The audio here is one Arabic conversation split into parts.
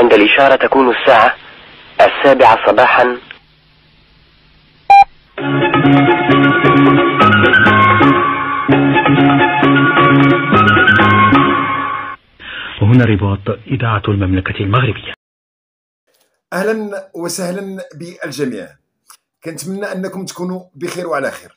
وعند الإشارة تكون الساعة السابعة صباحا وهنا رباط إذاعة المملكة المغربية أهلا وسهلا بالجميع كنتمنى أنكم تكونوا بخير وعلى خير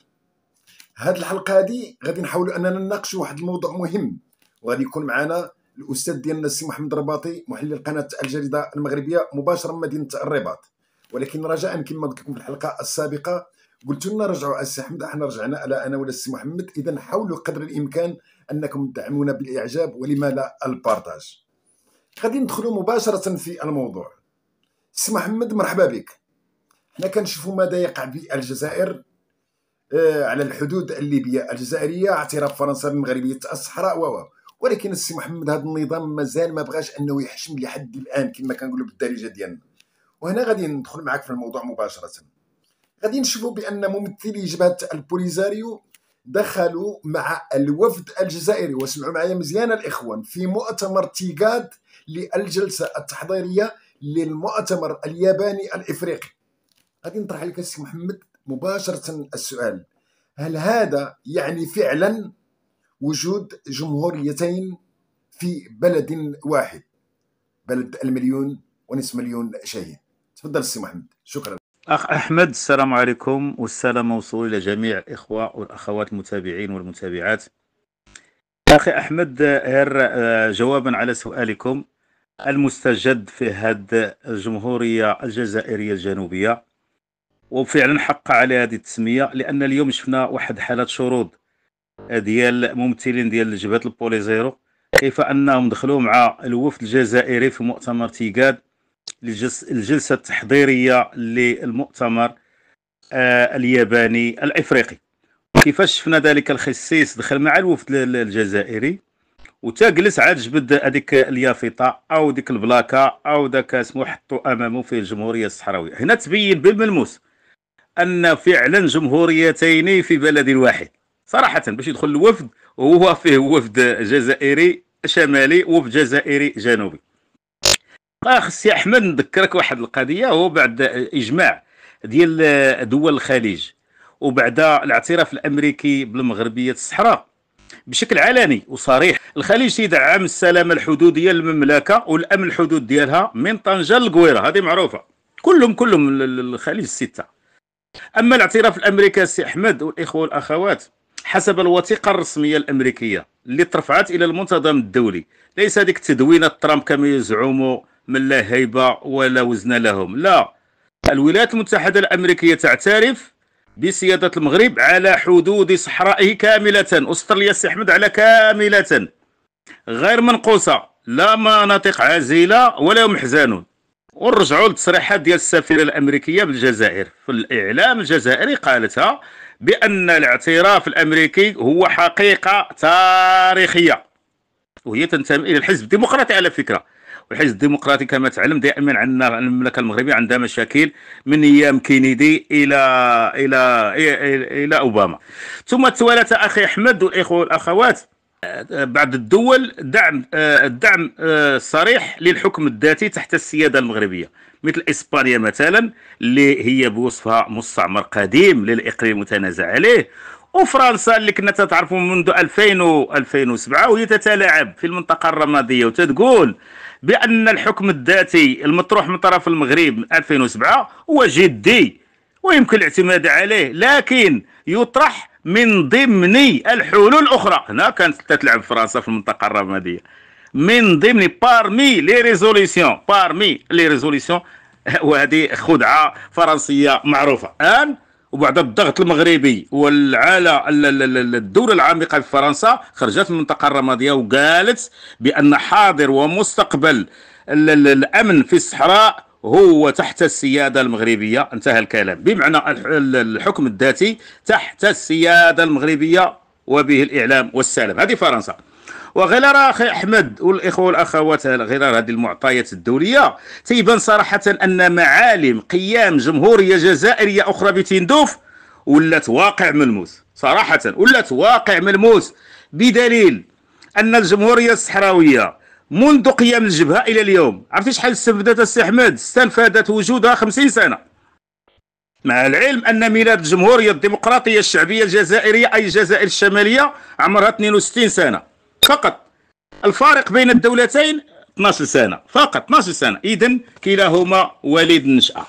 هذه الحلقة هذه غادي نحاولوا أننا نناقشوا واحد الموضوع مهم وغادي يكون معنا الاستاذ ديالنا السي محمد الرباطي محلل قناه الجريده المغربيه مباشره من مدينه الرباط ولكن رجاء كما قلت لكم في الحلقه السابقه قلت لنا رجعوا على السي احمد احنا رجعنا على انا ولا السي محمد اذا حاولوا قدر الامكان انكم تدعمونا بالاعجاب ولما لا البارتاج غادي ندخلوا مباشره في الموضوع السي محمد مرحبا بك حنا كنشوفوا ماذا يقع بالجزائر الجزائر آه، على الحدود الليبيه الجزائريه اعتراف فرنسا بمغربيه الصحراء و ولكن السي محمد هذا النظام مازال ما بغاش انه يحشم لحد الان كما كنقولوا بالدارجه ديالنا وهنا غادي ندخل معك في الموضوع مباشره غادي نشوفوا بان ممثلي جبهه البوليزاريو دخلوا مع الوفد الجزائري واسمعوا معايا مزيان الاخوان في مؤتمر تيغاد للجلسه التحضيريه للمؤتمر الياباني الافريقي غادي نطرح لك السي محمد مباشره السؤال هل هذا يعني فعلا وجود جمهوريتين في بلد واحد بلد المليون ونصف مليون شهيد تفضل السي محمد شكرا اخ احمد السلام عليكم والسلام موصول الى جميع الاخوه والاخوات المتابعين والمتابعات اخي احمد هر آه، جوابا على سؤالكم المستجد في هذه الجمهوريه الجزائريه الجنوبيه وفعلا حق على هذه التسميه لان اليوم شفنا واحد حالات شرود ديال ممثلين ديال جبهه البوليزيرو كيف انهم دخلوا مع الوفد الجزائري في مؤتمر تيكاد الجلسه التحضيريه للمؤتمر آه، الياباني الافريقي كيفاش شفنا ذلك الخسيس دخل مع الوفد الجزائري وتجلس عاد جبد هذيك اليافطه او ديك البلاكه او ذاك اسمه حطو امامه في الجمهوريه الصحراويه هنا تبين بالملموس ان فعلا جمهوريتين في بلد واحد صراحه باش يدخل الوفد وهو فيه وفد جزائري شمالي وفد جزائري جنوبي اخ سي احمد نذكرك واحد القضيه هو بعد اجماع ديال دول الخليج وبعد الاعتراف الامريكي بالمغربيه الصحراء بشكل علني وصريح الخليج يدعم السلامه الحدوديه للمملكه والامن الحدود ديالها من طنجه للقويره هذه معروفه كلهم كلهم الخليج السته اما الاعتراف الامريكي سي احمد والاخوه والاخوات حسب الوثيقه الرسميه الامريكيه اللي ترفعت الى المنتظم الدولي ليس هذيك تدوينه ترامب كما يزعم من لا هيبه ولا وزن لهم لا الولايات المتحده الامريكيه تعترف بسياده المغرب على حدود صحرائه كامله استراليا سي احمد على كامله غير منقوصه لا مناطق عازله ولا هم حزانون ونرجعوا للتصريحات ديال السفيره الامريكيه بالجزائر في الاعلام الجزائري قالتها بأن الاعتراف الأمريكي هو حقيقة تاريخية وهي تنتمي إلى الحزب الديمقراطي على فكرة والحزب الديمقراطي كما تعلم دائما عندنا المملكه المغربيه عندها مشاكل من ايام كينيدي الى الى الى, إلى, إلى اوباما ثم توالت اخي احمد والاخوه والاخوات بعض الدول دعم الدعم الصريح للحكم الذاتي تحت السياده المغربيه مثل اسبانيا مثلا اللي هي بوصفها مستعمر قديم للاقليم المتنازع عليه وفرنسا اللي كنا تعرفوا منذ 2000 و 2007 وهي تتلاعب في المنطقه الرماديه وتتقول بان الحكم الذاتي المطروح من طرف المغرب من 2007 هو جدي ويمكن الاعتماد عليه لكن يطرح من ضمن الحلول الاخرى هنا كانت تتلعب فرنسا في المنطقه الرماديه من ضمن بارمي لي ريزوليسيون بارمي لي ريزوليسيون وهذه خدعه فرنسيه معروفه الان وبعد الضغط المغربي والعالى الدولة العميقة في فرنسا خرجت من المنطقة الرمادية وقالت بأن حاضر ومستقبل الأمن في الصحراء هو تحت السيادة المغربية انتهى الكلام بمعنى الحكم الذاتي تحت السيادة المغربية وبه الإعلام والسلام هذه فرنسا وغير اخي احمد والاخوه والاخوات غير هذه المعطيات الدوليه تيبان صراحه ان معالم قيام جمهوريه جزائريه اخرى بتندوف ولات واقع ملموس صراحه ولات واقع ملموس بدليل ان الجمهوريه الصحراويه منذ قيام الجبهه الى اليوم عرفتي شحال استفادت السي احمد استنفدت وجودها 50 سنه مع العلم ان ميلاد الجمهوريه الديمقراطيه الشعبيه الجزائريه اي الجزائر الشماليه عمرها 62 سنه فقط الفارق بين الدولتين 12 سنه فقط 12 سنه اذا كلاهما وليد النشاه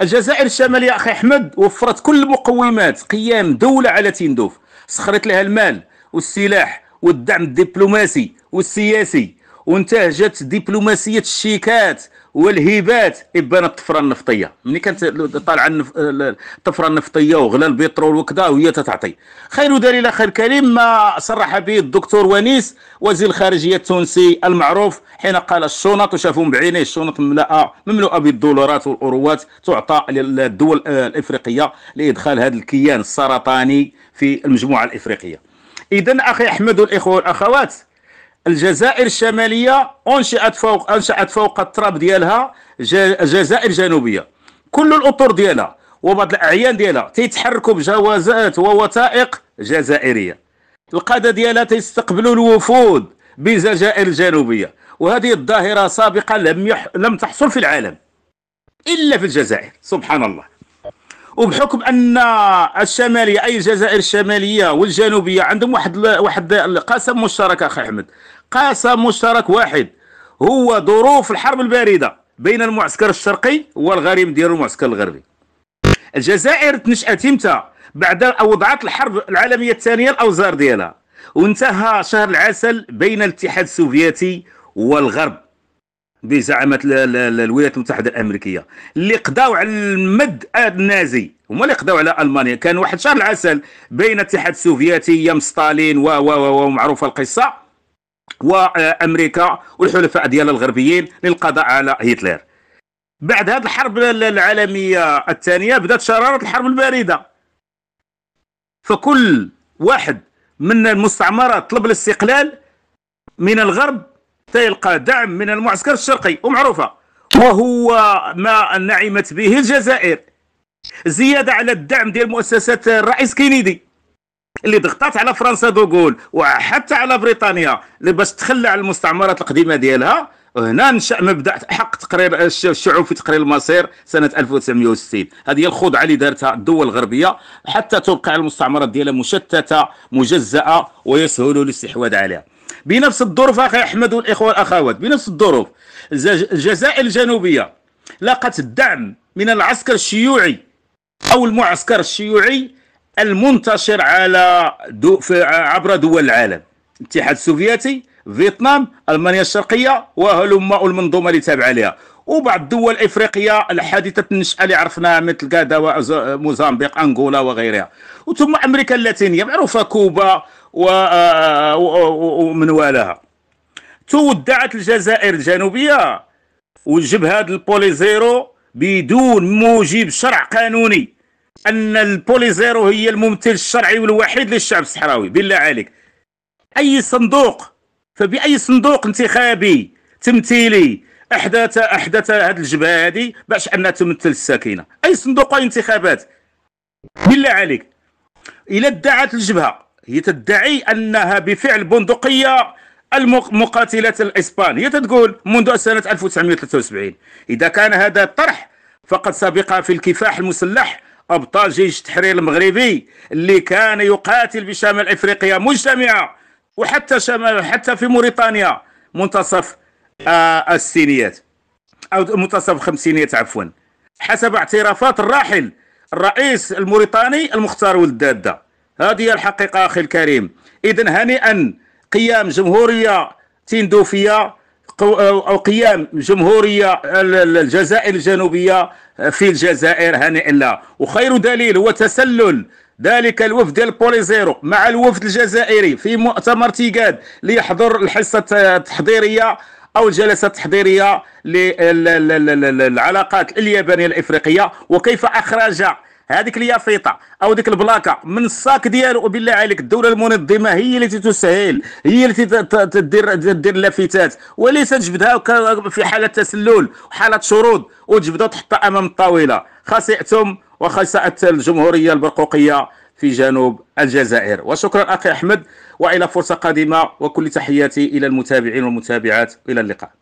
الجزائر الشماليه اخي احمد وفرت كل المقومات قيام دوله على تندوف سخرت لها المال والسلاح والدعم الدبلوماسي والسياسي وانتهجت دبلوماسيه الشيكات والهبات ابان الطفره النفطيه ملي كانت طالعه النف... الطفره النفطيه وغلا البترول وكذا وهي تتعطي خير دليل خير كريم ما صرح به الدكتور ونيس وزير الخارجيه التونسي المعروف حين قال الشنط وشافهم بعينيه الشنط مملأة مملوءه بالدولارات والاوروات تعطى للدول الافريقيه لادخال هذا الكيان السرطاني في المجموعه الافريقيه اذا اخي احمد والاخوه والاخوات الجزائر الشماليه انشئت فوق انشات فوق التراب ديالها جزائر جنوبيه كل الاطر ديالها وبعض الاعيان ديالها تيتحركوا بجوازات ووثائق جزائريه القاده ديالها تيستقبلوا الوفود بجزائر الجنوبيه وهذه الظاهره سابقا لم يح... لم تحصل في العالم الا في الجزائر سبحان الله وبحكم ان الشماليه اي الجزائر الشماليه والجنوبيه عندهم واحد واحد قاسم مشترك اخي احمد قاسم مشترك واحد هو ظروف الحرب البارده بين المعسكر الشرقي والغريم ديال المعسكر الغربي الجزائر تنشات امتى بعد وضعت الحرب العالميه الثانيه الاوزار ديالها وانتهى شهر العسل بين الاتحاد السوفيتي والغرب بزعامه الولايات المتحده الامريكيه اللي قضاو على المد النازي هما اللي قضاو على المانيا كان واحد شهر العسل بين الاتحاد السوفيتي يم ستالين و و و ومعروفه القصه وامريكا والحلفاء ديال الغربيين للقضاء على هتلر بعد هذه الحرب العالميه الثانيه بدات شراره الحرب البارده فكل واحد من المستعمرات طلب الاستقلال من الغرب تلقى دعم من المعسكر الشرقي ومعروفة وهو ما نعمت به الجزائر زيادة على الدعم ديال مؤسسة الرئيس كينيدي اللي ضغطات على فرنسا دوغول وحتى على بريطانيا اللي باش تخلى على المستعمرات القديمه ديالها هنا نشا مبدا حق تقرير الشعوب في تقرير المصير سنه 1960 هذه الخضعه اللي دارتها الدول الغربيه حتى تبقى المستعمرات ديالها مشتته مجزاه ويسهل الاستحواذ عليها بنفس الظروف اخي احمد والاخوه والاخوات بنفس الظروف الجزائر الجنوبيه لاقت الدعم من العسكر الشيوعي او المعسكر الشيوعي المنتشر على دو عبر دول العالم الاتحاد السوفيتي فيتنام المانيا الشرقيه وهلما المنظومه اللي تابعه لها وبعض الدول الافريقيه الحادثه النشاه اللي عرفناها مثل كذا موزمبيق انغولا وغيرها وثم امريكا اللاتينيه معروفه كوبا ومن والاها تودعت الجزائر الجنوبيه وجب هذا البوليزيرو بدون موجب شرع قانوني ان البوليزيرو هي الممثل الشرعي والوحيد للشعب الصحراوي بالله عليك اي صندوق فباي صندوق انتخابي تمثيلي احدث احدث هذه الجبهه هذه باش انها تمثل الساكنه اي صندوق انتخابات بالله عليك الى ادعت الجبهه هي تدعي أنها بفعل بندقية المقاتلة الإسبان هي تقول منذ سنة 1973 إذا كان هذا الطرح فقد سبق في الكفاح المسلح أبطال جيش التحرير المغربي اللي كان يقاتل بشمال إفريقيا مجتمعة وحتى شمال حتى في موريتانيا منتصف آه الستينيات أو منتصف الخمسينيات عفوا حسب اعترافات الراحل الرئيس الموريتاني المختار ولد داده هذه هي الحقيقة أخي الكريم إذا هنيئا قيام جمهورية تندوفية أو قيام جمهورية الجزائر الجنوبية في الجزائر هنيئا لا وخير دليل هو تسلل ذلك الوفد ديال بوليزيرو مع الوفد الجزائري في مؤتمر تيغاد ليحضر الحصة التحضيرية او الجلسه التحضيريه للعلاقات اليابانيه الافريقيه وكيف اخرج هذيك اليافطه او ديك البلاكه من الصاك ديالو وبالله عليك الدوله المنظمه هي التي تسهل هي التي تدير تدير اللافتات وليس تجبدها في حاله تسلل وحاله شرود وتجبدها تحطها امام الطاوله خسئتم وخسأت الجمهوريه البرقوقيه في جنوب الجزائر وشكرا اخي احمد والى فرصه قادمه وكل تحياتي الى المتابعين والمتابعات الى اللقاء